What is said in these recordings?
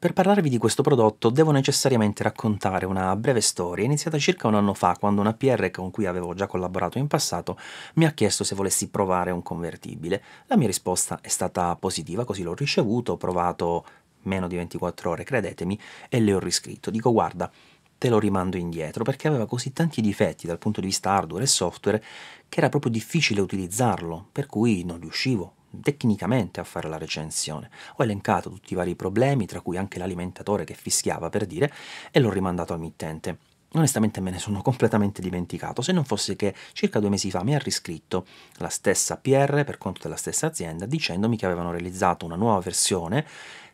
Per parlarvi di questo prodotto devo necessariamente raccontare una breve storia iniziata circa un anno fa quando una PR con cui avevo già collaborato in passato mi ha chiesto se volessi provare un convertibile. La mia risposta è stata positiva, così l'ho ricevuto, ho provato meno di 24 ore, credetemi, e le ho riscritto. Dico guarda, te lo rimando indietro perché aveva così tanti difetti dal punto di vista hardware e software che era proprio difficile utilizzarlo, per cui non riuscivo tecnicamente a fare la recensione. Ho elencato tutti i vari problemi, tra cui anche l'alimentatore che fischiava per dire, e l'ho rimandato al mittente. Onestamente me ne sono completamente dimenticato, se non fosse che circa due mesi fa mi ha riscritto la stessa PR per conto della stessa azienda dicendomi che avevano realizzato una nuova versione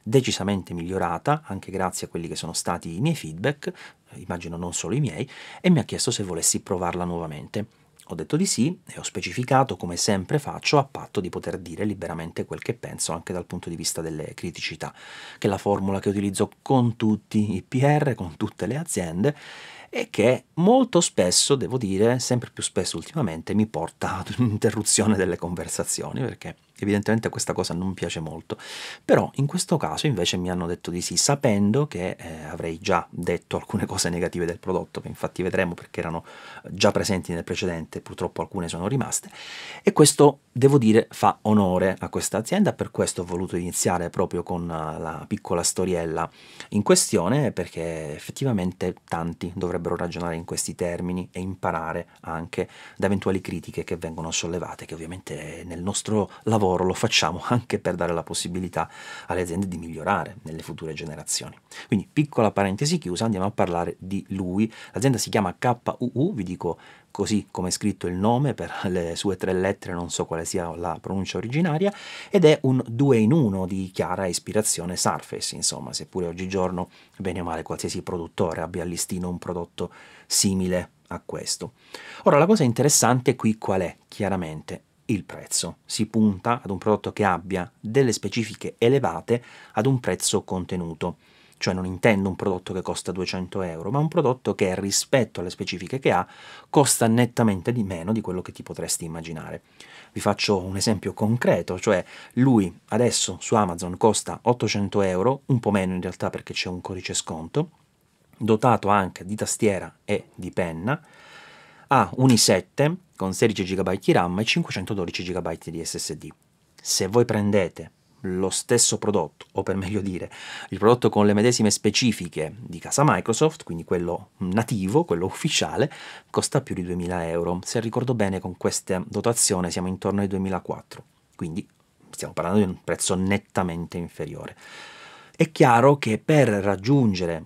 decisamente migliorata, anche grazie a quelli che sono stati i miei feedback, eh, immagino non solo i miei, e mi ha chiesto se volessi provarla nuovamente. Ho detto di sì e ho specificato, come sempre faccio, a patto di poter dire liberamente quel che penso anche dal punto di vista delle criticità, che è la formula che utilizzo con tutti i PR, con tutte le aziende e che molto spesso, devo dire, sempre più spesso ultimamente, mi porta ad un'interruzione delle conversazioni perché Evidentemente questa cosa non piace molto, però in questo caso invece mi hanno detto di sì, sapendo che eh, avrei già detto alcune cose negative del prodotto, che infatti vedremo perché erano già presenti nel precedente, purtroppo alcune sono rimaste, e questo devo dire fa onore a questa azienda, per questo ho voluto iniziare proprio con la piccola storiella in questione, perché effettivamente tanti dovrebbero ragionare in questi termini e imparare anche da eventuali critiche che vengono sollevate, che ovviamente nel nostro lavoro lavoro lo facciamo anche per dare la possibilità alle aziende di migliorare nelle future generazioni. Quindi piccola parentesi chiusa, andiamo a parlare di lui. L'azienda si chiama KUU, vi dico così come è scritto il nome per le sue tre lettere, non so quale sia la pronuncia originaria, ed è un 2 in 1 di chiara ispirazione Surface, insomma, seppure oggigiorno bene o male qualsiasi produttore abbia a listino un prodotto simile a questo. Ora la cosa interessante qui qual è? Chiaramente il prezzo. Si punta ad un prodotto che abbia delle specifiche elevate ad un prezzo contenuto. Cioè non intendo un prodotto che costa 200 euro, ma un prodotto che rispetto alle specifiche che ha costa nettamente di meno di quello che ti potresti immaginare. Vi faccio un esempio concreto, cioè lui adesso su Amazon costa 800 euro, un po' meno in realtà perché c'è un codice sconto, dotato anche di tastiera e di penna, ha un i7 con 16 GB di RAM e 512 GB di SSD. Se voi prendete lo stesso prodotto, o per meglio dire, il prodotto con le medesime specifiche di casa Microsoft, quindi quello nativo, quello ufficiale, costa più di 2000 euro. Se ricordo bene, con questa dotazione siamo intorno ai 2004, quindi stiamo parlando di un prezzo nettamente inferiore. È chiaro che per raggiungere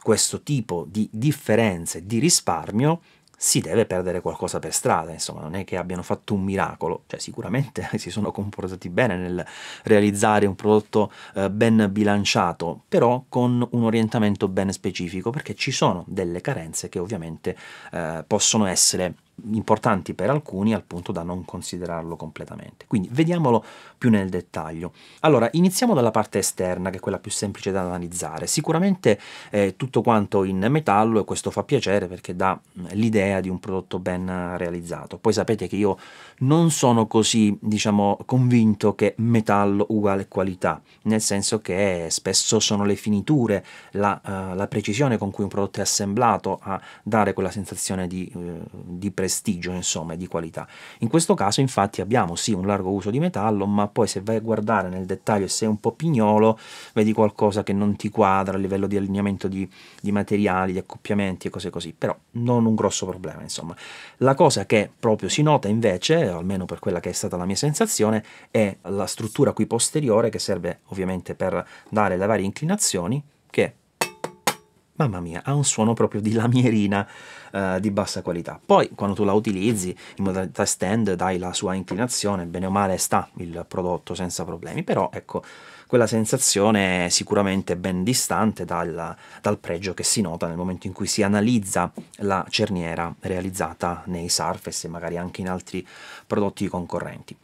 questo tipo di differenze di risparmio si deve perdere qualcosa per strada, insomma non è che abbiano fatto un miracolo, cioè sicuramente si sono comportati bene nel realizzare un prodotto eh, ben bilanciato, però con un orientamento ben specifico, perché ci sono delle carenze che ovviamente eh, possono essere importanti per alcuni al punto da non considerarlo completamente. Quindi vediamolo più nel dettaglio. Allora, iniziamo dalla parte esterna, che è quella più semplice da analizzare. Sicuramente eh, tutto quanto in metallo e questo fa piacere perché dà mm, l'idea di un prodotto ben realizzato. Poi sapete che io non sono così, diciamo, convinto che metallo uguale qualità, nel senso che spesso sono le finiture, la, uh, la precisione con cui un prodotto è assemblato a dare quella sensazione di, uh, di presenza prestigio, insomma, e di qualità. In questo caso, infatti, abbiamo sì un largo uso di metallo, ma poi se vai a guardare nel dettaglio e sei un po' pignolo, vedi qualcosa che non ti quadra a livello di allineamento di, di materiali, di accoppiamenti e cose così, però non un grosso problema, insomma. La cosa che proprio si nota invece, almeno per quella che è stata la mia sensazione, è la struttura qui posteriore che serve ovviamente per dare le varie inclinazioni, che mamma mia, ha un suono proprio di lamierina eh, di bassa qualità. Poi quando tu la utilizzi in modalità stand dai la sua inclinazione, bene o male sta il prodotto senza problemi, però ecco quella sensazione è sicuramente ben distante dal, dal pregio che si nota nel momento in cui si analizza la cerniera realizzata nei Surface e magari anche in altri prodotti concorrenti.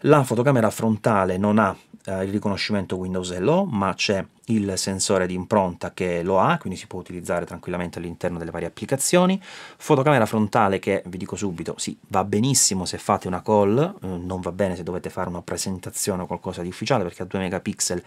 La fotocamera frontale non ha eh, il riconoscimento Windows Hello, ma c'è il sensore di impronta che lo ha, quindi si può utilizzare tranquillamente all'interno delle varie applicazioni. Fotocamera frontale che, vi dico subito, sì, va benissimo se fate una call, eh, non va bene se dovete fare una presentazione o qualcosa di ufficiale perché a 2 megapixel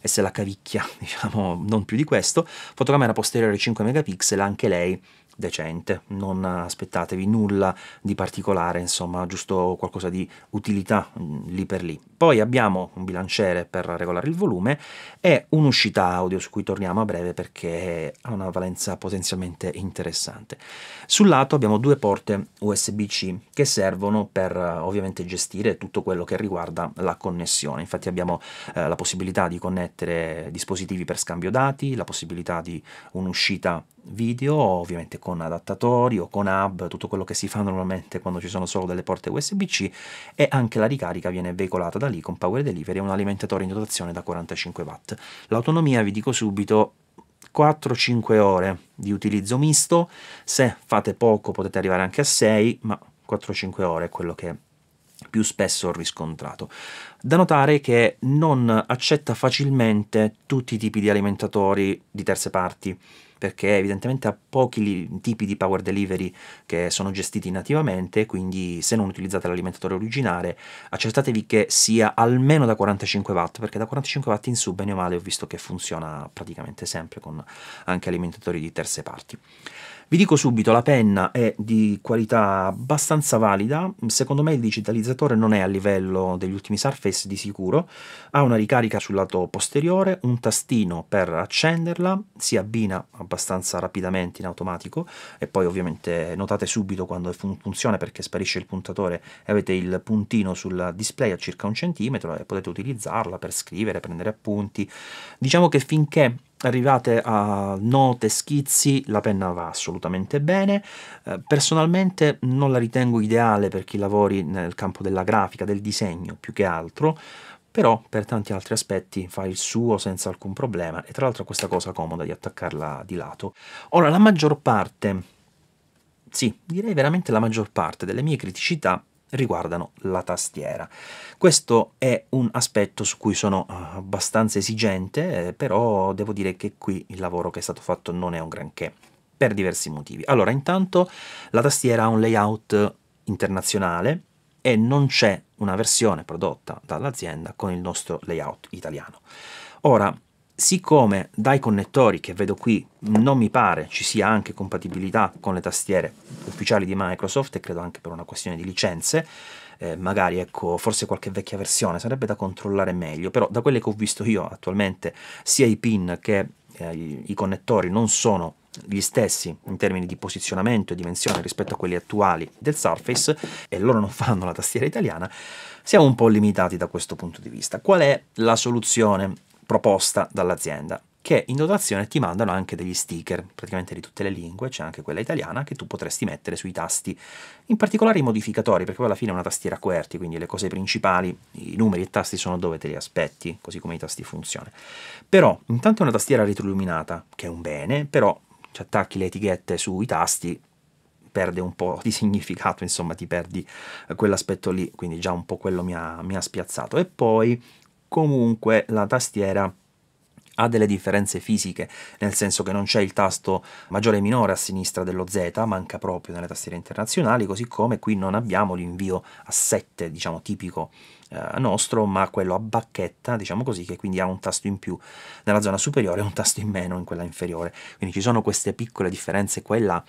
e se la cavicchia, diciamo, non più di questo. Fotocamera posteriore 5 megapixel, anche lei decente, non aspettatevi nulla di particolare, insomma, giusto qualcosa di utilità mm, lì per lì. Poi abbiamo un bilanciere per regolare il volume e un'uscita audio su cui torniamo a breve perché ha una valenza potenzialmente interessante. Sul lato abbiamo due porte USB-C che servono per eh, ovviamente gestire tutto quello che riguarda la connessione. Infatti abbiamo eh, la possibilità di connettere dispositivi per scambio dati, la possibilità di un'uscita video, ovviamente con adattatori o con hub, tutto quello che si fa normalmente quando ci sono solo delle porte USB-C e anche la ricarica viene veicolata da lì con Power Delivery e un alimentatore in dotazione da 45 watt. L'autonomia, vi dico subito, 4-5 ore di utilizzo misto, se fate poco potete arrivare anche a 6, ma 4-5 ore è quello che più spesso ho riscontrato. Da notare che non accetta facilmente tutti i tipi di alimentatori di terze parti, perché evidentemente ha pochi tipi di power delivery che sono gestiti nativamente, quindi se non utilizzate l'alimentatore originale accertatevi che sia almeno da 45 watt, perché da 45 watt in su bene o male ho visto che funziona praticamente sempre con anche alimentatori di terze parti. Vi dico subito, la penna è di qualità abbastanza valida, secondo me il digitalizzatore non è a livello degli ultimi Surface di sicuro, ha una ricarica sul lato posteriore, un tastino per accenderla, si abbina abbastanza rapidamente in automatico e poi ovviamente notate subito quando funziona perché sparisce il puntatore e avete il puntino sul display a circa un centimetro e potete utilizzarla per scrivere, prendere appunti. Diciamo che finché arrivate a note, schizzi, la penna va assolutamente bene. Eh, personalmente non la ritengo ideale per chi lavori nel campo della grafica, del disegno più che altro, però per tanti altri aspetti fa il suo senza alcun problema e tra l'altro questa cosa comoda di attaccarla di lato. Ora, la maggior parte, sì, direi veramente la maggior parte delle mie criticità riguardano la tastiera. Questo è un aspetto su cui sono eh, abbastanza esigente, eh, però devo dire che qui il lavoro che è stato fatto non è un granché, per diversi motivi. Allora, intanto la tastiera ha un layout internazionale e non c'è una versione prodotta dall'azienda con il nostro layout italiano. Ora, Siccome dai connettori che vedo qui non mi pare ci sia anche compatibilità con le tastiere ufficiali di Microsoft e credo anche per una questione di licenze, eh, magari ecco, forse qualche vecchia versione sarebbe da controllare meglio, però da quelle che ho visto io attualmente sia i pin che eh, i connettori non sono gli stessi in termini di posizionamento e dimensione rispetto a quelli attuali del Surface e loro non fanno la tastiera italiana, siamo un po' limitati da questo punto di vista. Qual è la soluzione? proposta dall'azienda che in dotazione ti mandano anche degli sticker, praticamente di tutte le lingue, c'è anche quella italiana, che tu potresti mettere sui tasti, in particolare i modificatori, perché poi alla fine è una tastiera QWERTY, quindi le cose principali, i numeri e i tasti sono dove te li aspetti, così come i tasti funzionano. Però, intanto è una tastiera retroilluminata, che è un bene, però ci attacchi le etichette sui tasti, perde un po' di significato, insomma ti perdi eh, quell'aspetto lì, quindi già un po' quello mi ha, mi ha spiazzato. E poi comunque la tastiera ha delle differenze fisiche, nel senso che non c'è il tasto maggiore e minore a sinistra dello Z, manca proprio nelle tastiere internazionali, così come qui non abbiamo l'invio a 7, diciamo tipico eh, nostro, ma quello a bacchetta, diciamo così, che quindi ha un tasto in più nella zona superiore e un tasto in meno in quella inferiore. Quindi ci sono queste piccole differenze qua e là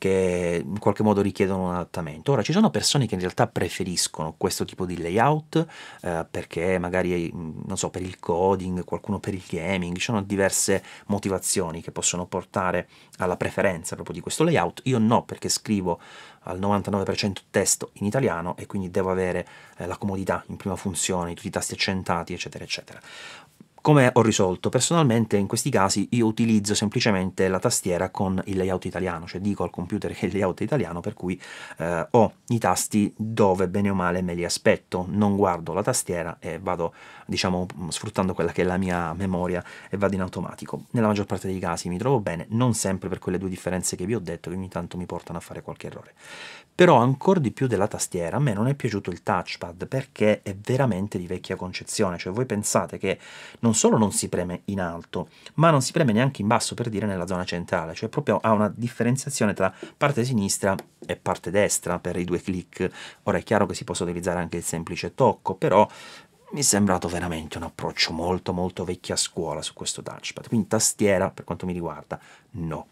che in qualche modo richiedono un adattamento. Ora ci sono persone che in realtà preferiscono questo tipo di layout eh, perché magari, mm, non so, per il coding, qualcuno per il gaming, ci sono diverse motivazioni che possono portare alla preferenza proprio di questo layout. Io no perché scrivo al 99% testo in italiano e quindi devo avere eh, la comodità in prima funzione, tutti i tasti accentati, eccetera, eccetera. Come ho risolto? Personalmente in questi casi io utilizzo semplicemente la tastiera con il layout italiano, cioè dico al computer che il layout è italiano per cui eh, ho i tasti dove bene o male me li aspetto, non guardo la tastiera e vado diciamo sfruttando quella che è la mia memoria e vado in automatico. Nella maggior parte dei casi mi trovo bene, non sempre per quelle due differenze che vi ho detto che ogni tanto mi portano a fare qualche errore però ancora di più della tastiera a me non è piaciuto il touchpad perché è veramente di vecchia concezione, cioè voi pensate che non solo non si preme in alto, ma non si preme neanche in basso per dire nella zona centrale, cioè proprio ha una differenziazione tra parte sinistra e parte destra per i due click. Ora è chiaro che si possa utilizzare anche il semplice tocco, però mi è sembrato veramente un approccio molto molto vecchia scuola su questo touchpad, quindi tastiera per quanto mi riguarda no.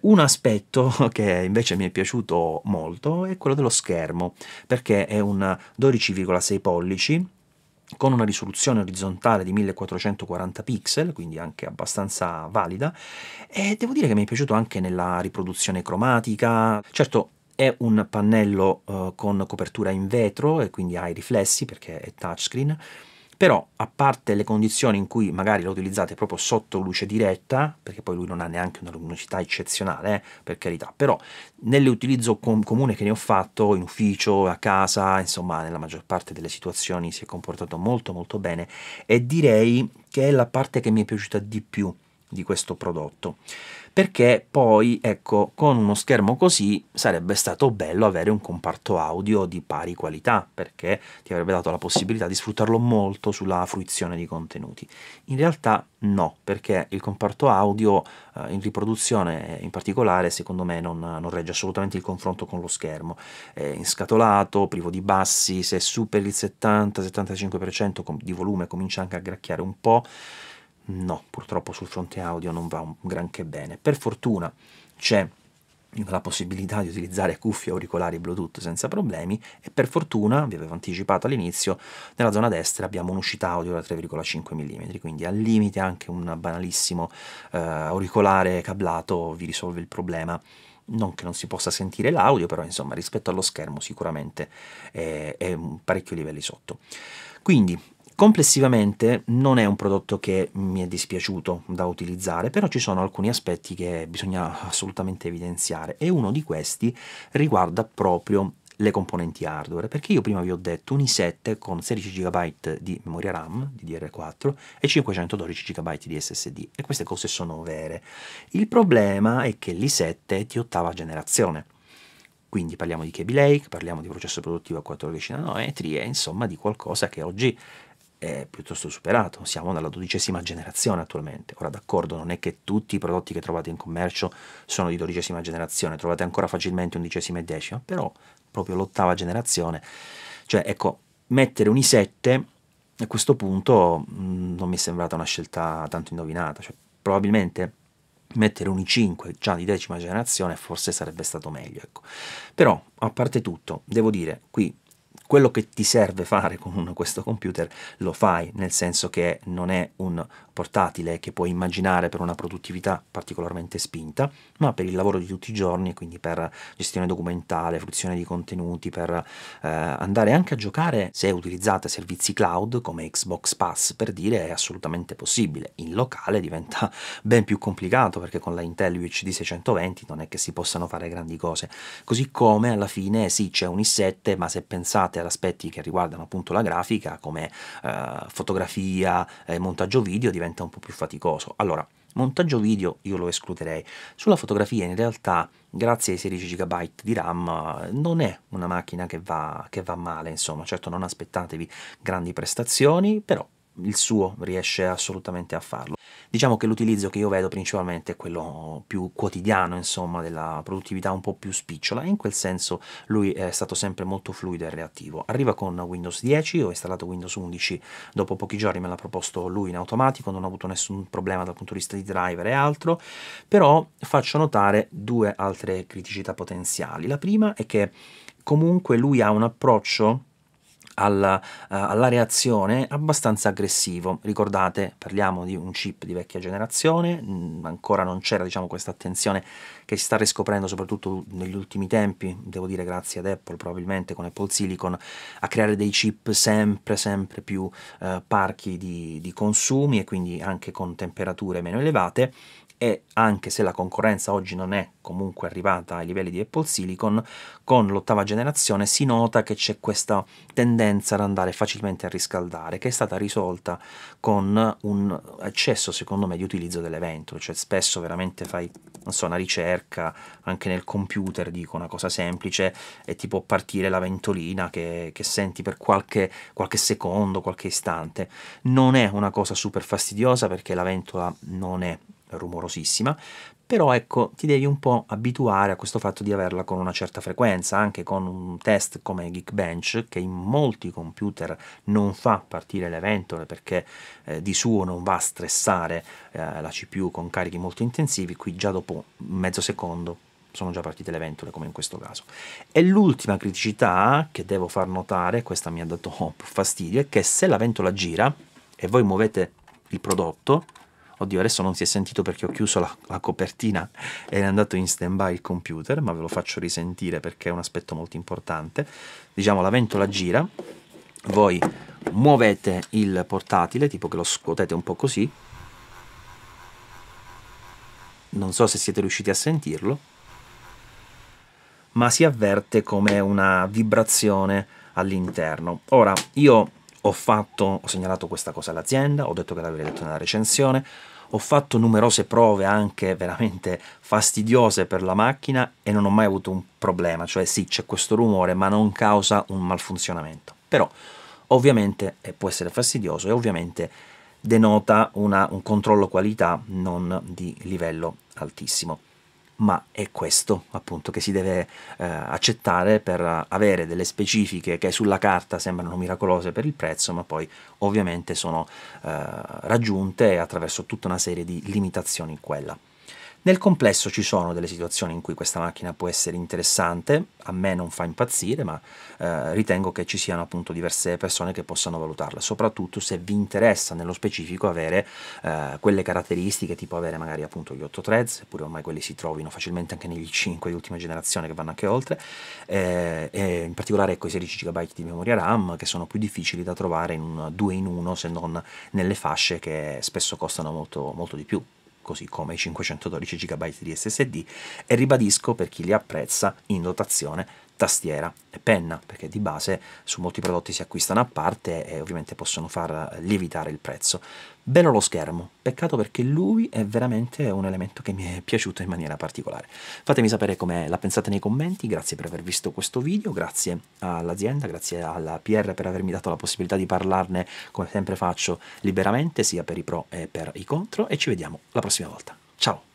Un aspetto che invece mi è piaciuto molto è quello dello schermo, perché è un 12,6 pollici con una risoluzione orizzontale di 1440 pixel, quindi anche abbastanza valida, e devo dire che mi è piaciuto anche nella riproduzione cromatica. Certo, è un pannello eh, con copertura in vetro e quindi ha i riflessi perché è touchscreen, però, a parte le condizioni in cui magari lo utilizzate proprio sotto luce diretta, perché poi lui non ha neanche una luminosità eccezionale, eh, per carità, però nell'utilizzo com- comune che ne ho fatto, in ufficio, a casa, insomma, nella maggior parte delle situazioni si è comportato molto molto bene e direi che è la parte che mi è piaciuta di più di questo prodotto perché poi, ecco, con uno schermo così sarebbe stato bello avere un comparto audio di pari qualità, perché ti avrebbe dato la possibilità di sfruttarlo molto sulla fruizione di contenuti. In realtà no, perché il comparto audio eh, in riproduzione in particolare, secondo me, non, non, regge assolutamente il confronto con lo schermo. È inscatolato, privo di bassi, se superi il 70-75% di volume comincia anche a gracchiare un po'. No, purtroppo sul fronte audio non va granché bene. Per fortuna c'è la possibilità di utilizzare cuffie auricolari Bluetooth senza problemi e per fortuna, vi avevo anticipato all'inizio, nella zona destra abbiamo un'uscita audio da 3,5 mm, quindi al limite anche un banalissimo eh, auricolare cablato vi risolve il problema. Non che non si possa sentire l'audio, però insomma rispetto allo schermo sicuramente è, è parecchio livelli sotto. Quindi Complessivamente non è un prodotto che mi è dispiaciuto da utilizzare, però ci sono alcuni aspetti che bisogna assolutamente evidenziare e uno di questi riguarda proprio le componenti hardware, perché io prima vi ho detto un i7 con 16 GB di memoria RAM di dr 4 e 512 GB di SSD e queste cose sono vere. Il problema è che l'i7 è di ottava generazione. Quindi parliamo di Kaby Lake, parliamo di processo produttivo a 14 nanometri e insomma di qualcosa che oggi è piuttosto superato, siamo nella dodicesima generazione attualmente. Ora d'accordo, non è che tutti i prodotti che trovate in commercio sono di dodicesima generazione, trovate ancora facilmente undicesima e decima, però proprio l'ottava generazione, cioè ecco, mettere un i7 a questo punto mh, mm, non mi è sembrata una scelta tanto indovinata, cioè, probabilmente mettere un i5 già di decima generazione forse sarebbe stato meglio, ecco. Però, a parte tutto, devo dire, qui quello che ti serve fare con questo computer lo fai, nel senso che non è un portatile che puoi immaginare per una produttività particolarmente spinta, ma per il lavoro di tutti i giorni, quindi per gestione documentale, fruizione di contenuti, per eh, andare anche a giocare se utilizzate servizi cloud come Xbox Pass per dire è assolutamente possibile. In locale diventa ben più complicato perché con la Intel UHD 620 non è che si possano fare grandi cose. Così come alla fine sì c'è un i7, ma se pensate a ad aspetti che riguardano appunto la grafica come eh, fotografia e eh, montaggio video diventa un po' più faticoso. Allora, montaggio video io lo escluderei. Sulla fotografia in realtà grazie ai 16 GB di RAM non è una macchina che va, che va male, insomma, certo non aspettatevi grandi prestazioni, però il suo riesce assolutamente a farlo. Diciamo che l'utilizzo che io vedo principalmente è quello più quotidiano, insomma, della produttività un po' più spicciola e in quel senso lui è stato sempre molto fluido e reattivo. Arriva con Windows 10, ho installato Windows 11 dopo pochi giorni, me l'ha proposto lui in automatico, non ho avuto nessun problema dal punto di vista di driver e altro, però faccio notare due altre criticità potenziali. La prima è che comunque lui ha un approccio alla, uh, alla, reazione abbastanza aggressivo. Ricordate, parliamo di un chip di vecchia generazione, mh, mm, ancora non c'era diciamo, questa attenzione che si sta riscoprendo soprattutto negli ultimi tempi, devo dire grazie ad Apple probabilmente con Apple Silicon, a creare dei chip sempre sempre più uh, parchi di, di consumi e quindi anche con temperature meno elevate e anche se la concorrenza oggi non è comunque arrivata ai livelli di Apple Silicon, con l'ottava generazione si nota che c'è questa tendenza ad andare facilmente a riscaldare, che è stata risolta con un eccesso, secondo me, di utilizzo dell'evento, cioè spesso veramente fai so, una ricerca anche nel computer, dico una cosa semplice, e ti può partire la ventolina che, che senti per qualche, qualche secondo, qualche istante. Non è una cosa super fastidiosa perché la ventola non è rumorosissima, però ecco, ti devi un po' abituare a questo fatto di averla con una certa frequenza, anche con un test come Geekbench, che in molti computer non fa partire le ventole perché eh, di suo non va a stressare eh, la CPU con carichi molto intensivi, qui già dopo mezzo secondo sono già partite le ventole come in questo caso. E l'ultima criticità che devo far notare, questa mi ha dato fastidio, è che se la ventola gira e voi muovete il prodotto, Oddio, adesso non si è sentito perché ho chiuso la, la copertina e è andato in stand-by il computer, ma ve lo faccio risentire perché è un aspetto molto importante. Diciamo, la ventola gira, voi muovete il portatile, tipo che lo scuotete un po' così, non so se siete riusciti a sentirlo, ma si avverte come una vibrazione all'interno. Ora, io ho fatto, ho segnalato questa cosa all'azienda, ho detto che l'avrei detto nella recensione, ho fatto numerose prove anche veramente fastidiose per la macchina e non ho mai avuto un problema, cioè sì c'è questo rumore ma non causa un malfunzionamento. Però ovviamente eh, può essere fastidioso e ovviamente denota una, un controllo qualità non di livello altissimo ma è questo appunto che si deve eh, accettare per avere delle specifiche che sulla carta sembrano miracolose per il prezzo, ma poi ovviamente sono eh, raggiunte attraverso tutta una serie di limitazioni in quella. Nel complesso ci sono delle situazioni in cui questa macchina può essere interessante, a me non fa impazzire, ma eh, ritengo che ci siano appunto diverse persone che possano valutarla, soprattutto se vi interessa nello specifico avere eh, quelle caratteristiche, tipo avere magari appunto gli 8 threads, eppure ormai quelli si trovino facilmente anche negli 5 di ultima generazione che vanno anche oltre, eh, e in particolare ecco i 16 GB di memoria RAM che sono più difficili da trovare in un 2 in 1 se non nelle fasce che spesso costano molto, molto di più così come i 512 GB di SSD, e ribadisco per chi li apprezza in dotazione tastiera e penna, perché di base su molti prodotti si acquistano a parte e ovviamente possono far lievitare il prezzo. Bello lo schermo, peccato perché lui è veramente un elemento che mi è piaciuto in maniera particolare. Fatemi sapere come la pensate nei commenti, grazie per aver visto questo video, grazie all'azienda, grazie alla PR per avermi dato la possibilità di parlarne, come sempre faccio, liberamente, sia per i pro e per i contro, e ci vediamo la prossima volta. Ciao!